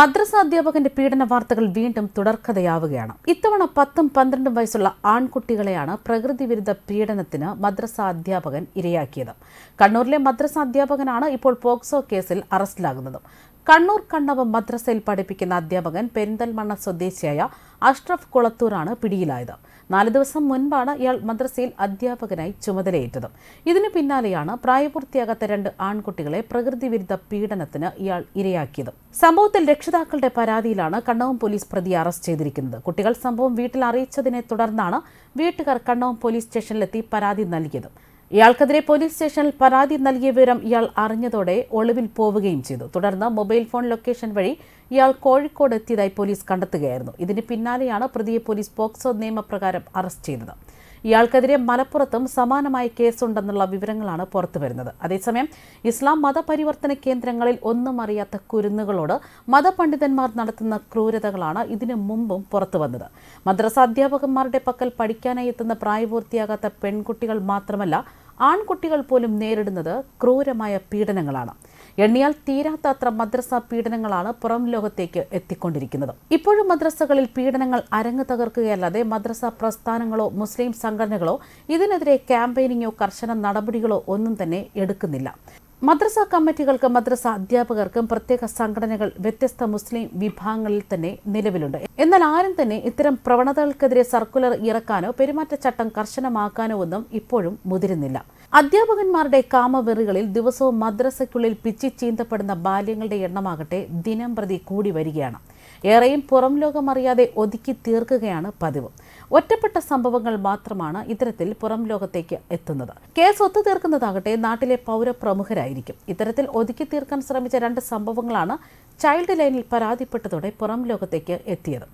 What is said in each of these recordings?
മദ്രസ അധ്യാപകന്റെ പീഡന വാർത്തകൾ വീണ്ടും തുടർക്കഥയാവുകയാണ് ഇത്തവണ പത്തും പന്ത്രണ്ടും വയസ്സുള്ള ആൺകുട്ടികളെയാണ് പ്രകൃതി വിരുദ്ധ പീഡനത്തിന് മദ്രസ അധ്യാപകൻ ഇരയാക്കിയത് കണ്ണൂരിലെ മദ്രസ അധ്യാപകനാണ് ഇപ്പോൾ പോക്സോ കേസിൽ അറസ്റ്റിലാകുന്നത് കണ്ണൂർ കണ്ണവ മദ്രസയിൽ പഠിപ്പിക്കുന്ന അധ്യാപകൻ പെരിന്തൽമണ്ണ സ്വദേശിയായ അഷ്റഫ് കുളത്തൂരാണ് പിടിയിലായത് നാല് ദിവസം മുൻപാണ് ഇയാൾ മദ്രസയിൽ അധ്യാപകനായി ചുമതലയേറ്റത് ഇതിനു പിന്നാലെയാണ് പ്രായപൂർത്തിയാകാത്ത രണ്ട് ആൺകുട്ടികളെ പ്രകൃതി വിരുദ്ധ പീഡനത്തിന് ഇയാൾ ഇരയാക്കിയത് സംഭവത്തിൽ രക്ഷിതാക്കളുടെ പരാതിയിലാണ് കണ്ണവും പോലീസ് പ്രതിയെ അറസ്റ്റ് ചെയ്തിരിക്കുന്നത് കുട്ടികൾ സംഭവം വീട്ടിൽ അറിയിച്ചതിനെ തുടർന്നാണ് വീട്ടുകാർ കണ്ണവും പോലീസ് സ്റ്റേഷനിലെത്തി പരാതി നൽകിയത് ഇയാൾക്കെതിരെ പോലീസ് സ്റ്റേഷനിൽ പരാതി നൽകിയ വിവരം ഇയാൾ അറിഞ്ഞതോടെ ഒളിവിൽ പോവുകയും ചെയ്തു തുടർന്ന് മൊബൈൽ ഫോൺ ലൊക്കേഷൻ വഴി ഇയാൾ കോഴിക്കോട് എത്തിയതായി പോലീസ് കണ്ടെത്തുകയായിരുന്നു ഇതിന് പിന്നാലെയാണ് പ്രതിയെ പോലീസ് പോക്സോ നിയമപ്രകാരം അറസ്റ്റ് ചെയ്തത് ഇയാൾക്കെതിരെ മലപ്പുറത്തും സമാനമായ കേസുണ്ടെന്നുള്ള വിവരങ്ങളാണ് പുറത്തുവരുന്നത് അതേസമയം ഇസ്ലാം മതപരിവർത്തന കേന്ദ്രങ്ങളിൽ ഒന്നും അറിയാത്ത കുരുന്നുകളോട് മതപണ്ഡിതന്മാർ നടത്തുന്ന ക്രൂരതകളാണ് ഇതിനു മുമ്പും പുറത്തു വന്നത് മദ്രസ അധ്യാപകന്മാരുടെ പക്കൽ പഠിക്കാനായി എത്തുന്ന പ്രായപൂർത്തിയാകാത്ത പെൺകുട്ടികൾ മാത്രമല്ല ആൺകുട്ടികൾ പോലും നേരിടുന്നത് ക്രൂരമായ പീഡനങ്ങളാണ് എണ്ണിയാൽ തീരാത്തത്ര മദ്രസ പീഡനങ്ങളാണ് പുറം ലോകത്തേക്ക് എത്തിക്കൊണ്ടിരിക്കുന്നത് ഇപ്പോഴും മദ്രസകളിൽ പീഡനങ്ങൾ അരങ്ങ് തകർക്കുകയല്ലാതെ മദ്രസ പ്രസ്ഥാനങ്ങളോ മുസ്ലിം സംഘടനകളോ ഇതിനെതിരെ ക്യാമ്പയിനിങ്ങോ കർശന നടപടികളോ ഒന്നും തന്നെ എടുക്കുന്നില്ല മദ്രസ കമ്മിറ്റികൾക്കും മദ്രസ അധ്യാപകർക്കും പ്രത്യേക സംഘടനകൾ വ്യത്യസ്ത മുസ്ലിം വിഭാഗങ്ങളിൽ തന്നെ നിലവിലുണ്ട് എന്നാൽ ആരും തന്നെ ഇത്തരം പ്രവണതകൾക്കെതിരെ സർക്കുലർ ഇറക്കാനോ പെരുമാറ്റച്ചട്ടം കർശനമാക്കാനോ ഒന്നും ഇപ്പോഴും മുതിരുന്നില്ല അധ്യാപകന്മാരുടെ കാമവെറികളിൽ ദിവസവും മദ്രസയ്ക്കുള്ളിൽ പിച്ചി ചീന്തപ്പെടുന്ന ബാല്യങ്ങളുടെ എണ്ണമാകട്ടെ ദിനം പ്രതി കൂടി വരികയാണ് ഏറെയും പുറം ലോകമറിയാതെ ഒതുക്കി തീർക്കുകയാണ് പതിവ് ഒറ്റപ്പെട്ട സംഭവങ്ങൾ മാത്രമാണ് ഇത്തരത്തിൽ പുറം ലോകത്തേക്ക് എത്തുന്നത് കേസ് ഒത്തു തീർക്കുന്നതാകട്ടെ നാട്ടിലെ പൗരപ്രമുഖരായിരിക്കും ഇത്തരത്തിൽ ഒതുക്കി തീർക്കാൻ ശ്രമിച്ച രണ്ട് സംഭവങ്ങളാണ് ചൈൽഡ് ലൈനിൽ പരാതിപ്പെട്ടതോടെ പുറം ലോകത്തേക്ക് എത്തിയത്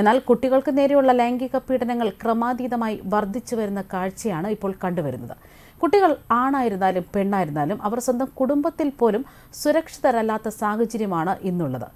എന്നാൽ കുട്ടികൾക്ക് നേരെയുള്ള ലൈംഗിക പീഡനങ്ങൾ ക്രമാതീതമായി വർദ്ധിച്ചു വരുന്ന കാഴ്ചയാണ് ഇപ്പോൾ കണ്ടുവരുന്നത് കുട്ടികൾ ആണായിരുന്നാലും പെണ്ണായിരുന്നാലും അവർ സ്വന്തം കുടുംബത്തിൽ പോലും സുരക്ഷിതരല്ലാത്ത സാഹചര്യമാണ് ഇന്നുള്ളത്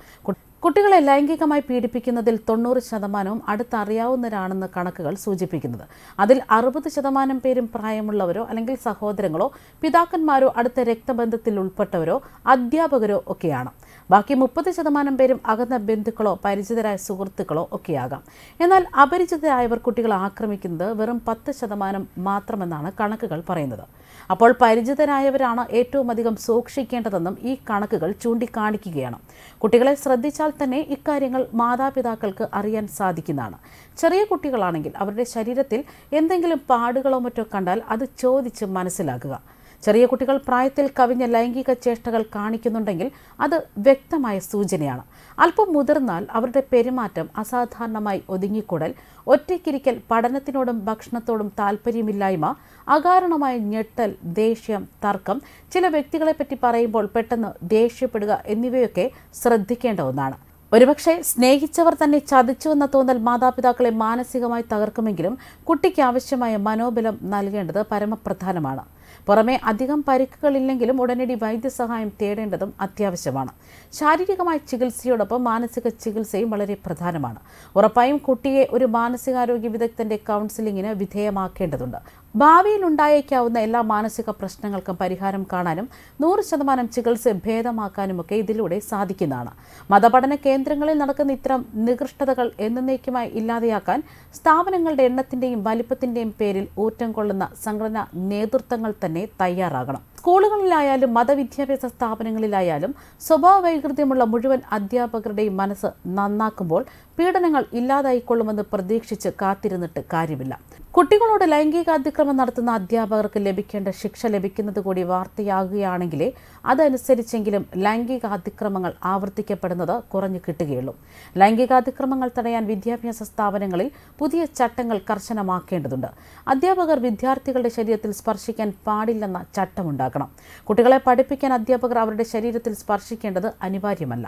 കുട്ടികളെ ലൈംഗികമായി പീഡിപ്പിക്കുന്നതിൽ തൊണ്ണൂറ് ശതമാനവും അടുത്തറിയാവുന്നവരാണെന്ന് കണക്കുകൾ സൂചിപ്പിക്കുന്നത് അതിൽ അറുപത് ശതമാനം പേരും പ്രായമുള്ളവരോ അല്ലെങ്കിൽ സഹോദരങ്ങളോ പിതാക്കന്മാരോ അടുത്ത രക്തബന്ധത്തിൽ ഉൾപ്പെട്ടവരോ അധ്യാപകരോ ഒക്കെയാണ് ബാക്കി മുപ്പത് ശതമാനം പേരും അകന്ന ബന്ധുക്കളോ പരിചിതരായ സുഹൃത്തുക്കളോ ഒക്കെയാകാം എന്നാൽ അപരിചിതരായവർ കുട്ടികളെ ആക്രമിക്കുന്നത് വെറും പത്ത് ശതമാനം മാത്രമെന്നാണ് കണക്കുകൾ പറയുന്നത് അപ്പോൾ പരിചിതരായവരാണ് ഏറ്റവും അധികം സൂക്ഷിക്കേണ്ടതെന്നും ഈ കണക്കുകൾ ചൂണ്ടിക്കാണിക്കുകയാണ് കുട്ടികളെ ശ്രദ്ധിച്ചാൽ തന്നെ ഇക്കാര്യങ്ങൾ മാതാപിതാക്കൾക്ക് അറിയാൻ സാധിക്കുന്നതാണ് ചെറിയ കുട്ടികളാണെങ്കിൽ അവരുടെ ശരീരത്തിൽ എന്തെങ്കിലും പാടുകളോ മറ്റോ കണ്ടാൽ അത് ചോദിച്ച് മനസ്സിലാക്കുക ചെറിയ കുട്ടികൾ പ്രായത്തിൽ കവിഞ്ഞ ലൈംഗിക ചേഷ്ടകൾ കാണിക്കുന്നുണ്ടെങ്കിൽ അത് വ്യക്തമായ സൂചനയാണ് അല്പം മുതിർന്നാൽ അവരുടെ പെരുമാറ്റം അസാധാരണമായി ഒതുങ്ങിക്കൂടൽ ഒറ്റയ്ക്കിരിക്കൽ പഠനത്തിനോടും ഭക്ഷണത്തോടും താല്പര്യമില്ലായ്മ അകാരണമായ ഞെട്ടൽ ദേഷ്യം തർക്കം ചില വ്യക്തികളെപ്പറ്റി പറയുമ്പോൾ പെട്ടെന്ന് ദേഷ്യപ്പെടുക എന്നിവയൊക്കെ ശ്രദ്ധിക്കേണ്ട ഒന്നാണ് ഒരുപക്ഷെ സ്നേഹിച്ചവർ തന്നെ ചതിച്ചുവെന്ന തോന്നൽ മാതാപിതാക്കളെ മാനസികമായി തകർക്കുമെങ്കിലും കുട്ടിക്ക് ആവശ്യമായ മനോബലം നൽകേണ്ടത് പരമപ്രധാനമാണ് പുറമെ അധികം പരിക്കുകളില്ലെങ്കിലും ഉടനടി വൈദ്യസഹായം തേടേണ്ടതും അത്യാവശ്യമാണ് ശാരീരികമായ ചികിത്സയോടൊപ്പം മാനസിക ചികിത്സയും വളരെ പ്രധാനമാണ് ഉറപ്പായും കുട്ടിയെ ഒരു മാനസികാരോഗ്യ വിദഗ്ധന്റെ കൗൺസിലിംഗിന് വിധേയമാക്കേണ്ടതുണ്ട് ഭാവിയിൽ ഉണ്ടായേക്കാവുന്ന എല്ലാ മാനസിക പ്രശ്നങ്ങൾക്കും പരിഹാരം കാണാനും നൂറ് ശതമാനം ചികിത്സ ഭേദമാക്കാനുമൊക്കെ ഇതിലൂടെ സാധിക്കുന്നതാണ് മതപഠന കേന്ദ്രങ്ങളിൽ നടക്കുന്ന ഇത്തരം നികൃഷ്ടതകൾ എന്നേക്കുമായി ഇല്ലാതെയാക്കാൻ സ്ഥാപനങ്ങളുടെ എണ്ണത്തിന്റെയും വലിപ്പത്തിന്റെയും പേരിൽ ഊറ്റം കൊള്ളുന്ന സംഘടനാ നേതൃത്വങ്ങൾ തന്നെ തയ്യാറാകണം സ്കൂളുകളിലായാലും മതവിദ്യാഭ്യാസ സ്ഥാപനങ്ങളിലായാലും സ്വഭാവ വൈകൃതമുള്ള മുഴുവൻ അധ്യാപകരുടെയും മനസ്സ് നന്നാക്കുമ്പോൾ പീഡനങ്ങൾ ഇല്ലാതായിക്കൊള്ളുമെന്ന് പ്രതീക്ഷിച്ച് കാത്തിരുന്നിട്ട് കാര്യമില്ല കുട്ടികളോട് ലൈംഗികാതിക്രമം നടത്തുന്ന അധ്യാപകർക്ക് ലഭിക്കേണ്ട ശിക്ഷ ലഭിക്കുന്നത് കൂടി വാർത്തയാകുകയാണെങ്കിലേ അതനുസരിച്ചെങ്കിലും ലൈംഗികാതിക്രമങ്ങൾ ആവർത്തിക്കപ്പെടുന്നത് കുറഞ്ഞു കിട്ടുകയുള്ളൂ ലൈംഗികാതിക്രമങ്ങൾ തടയാൻ വിദ്യാഭ്യാസ സ്ഥാപനങ്ങളിൽ പുതിയ ചട്ടങ്ങൾ കർശനമാക്കേണ്ടതുണ്ട് അധ്യാപകർ വിദ്യാർത്ഥികളുടെ ശരീരത്തിൽ സ്പർശിക്കാൻ പാടില്ലെന്ന ചട്ടമുണ്ടാക്കണം കുട്ടികളെ പഠിപ്പിക്കാൻ അധ്യാപകർ അവരുടെ ശരീരത്തിൽ സ്പർശിക്കേണ്ടത് അനിവാര്യമല്ല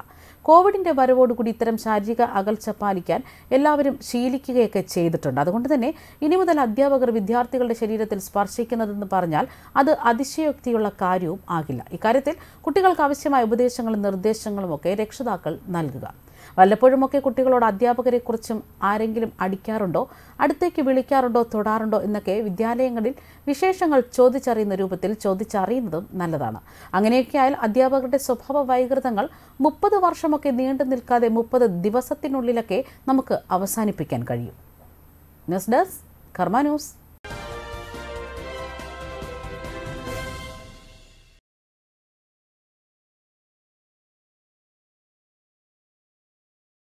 കോവിഡിന്റെ വരവോടുകൂടി ഇത്തരം ശാരീരിക അകൽച്ച പാലിക്കാൻ എല്ലാവരും ശീലിക്കുകയൊക്കെ ചെയ്തിട്ടുണ്ട് അതുകൊണ്ട് തന്നെ ഇനി മുതൽ എന്നാൽ അധ്യാപകർ വിദ്യാർത്ഥികളുടെ ശരീരത്തിൽ സ്പർശിക്കുന്നതെന്ന് പറഞ്ഞാൽ അത് അതിശയോക്തിയുള്ള കാര്യവും ആകില്ല ഇക്കാര്യത്തിൽ കുട്ടികൾക്ക് ആവശ്യമായ ഉപദേശങ്ങളും നിർദ്ദേശങ്ങളും ഒക്കെ രക്ഷിതാക്കൾ നൽകുക വല്ലപ്പോഴുമൊക്കെ കുട്ടികളോട് അധ്യാപകരെക്കുറിച്ചും ആരെങ്കിലും അടിക്കാറുണ്ടോ അടുത്തേക്ക് വിളിക്കാറുണ്ടോ തൊടാറുണ്ടോ എന്നൊക്കെ വിദ്യാലയങ്ങളിൽ വിശേഷങ്ങൾ ചോദിച്ചറിയുന്ന രൂപത്തിൽ ചോദിച്ചറിയുന്നതും നല്ലതാണ് അങ്ങനെയൊക്കെയായാൽ അധ്യാപകരുടെ സ്വഭാവ വൈകൃതങ്ങൾ മുപ്പത് വർഷമൊക്കെ നീണ്ടു നിൽക്കാതെ മുപ്പത് ദിവസത്തിനുള്ളിലൊക്കെ നമുക്ക് അവസാനിപ്പിക്കാൻ കഴിയും ന്യൂസ് ഡെസ്ക് കർമാ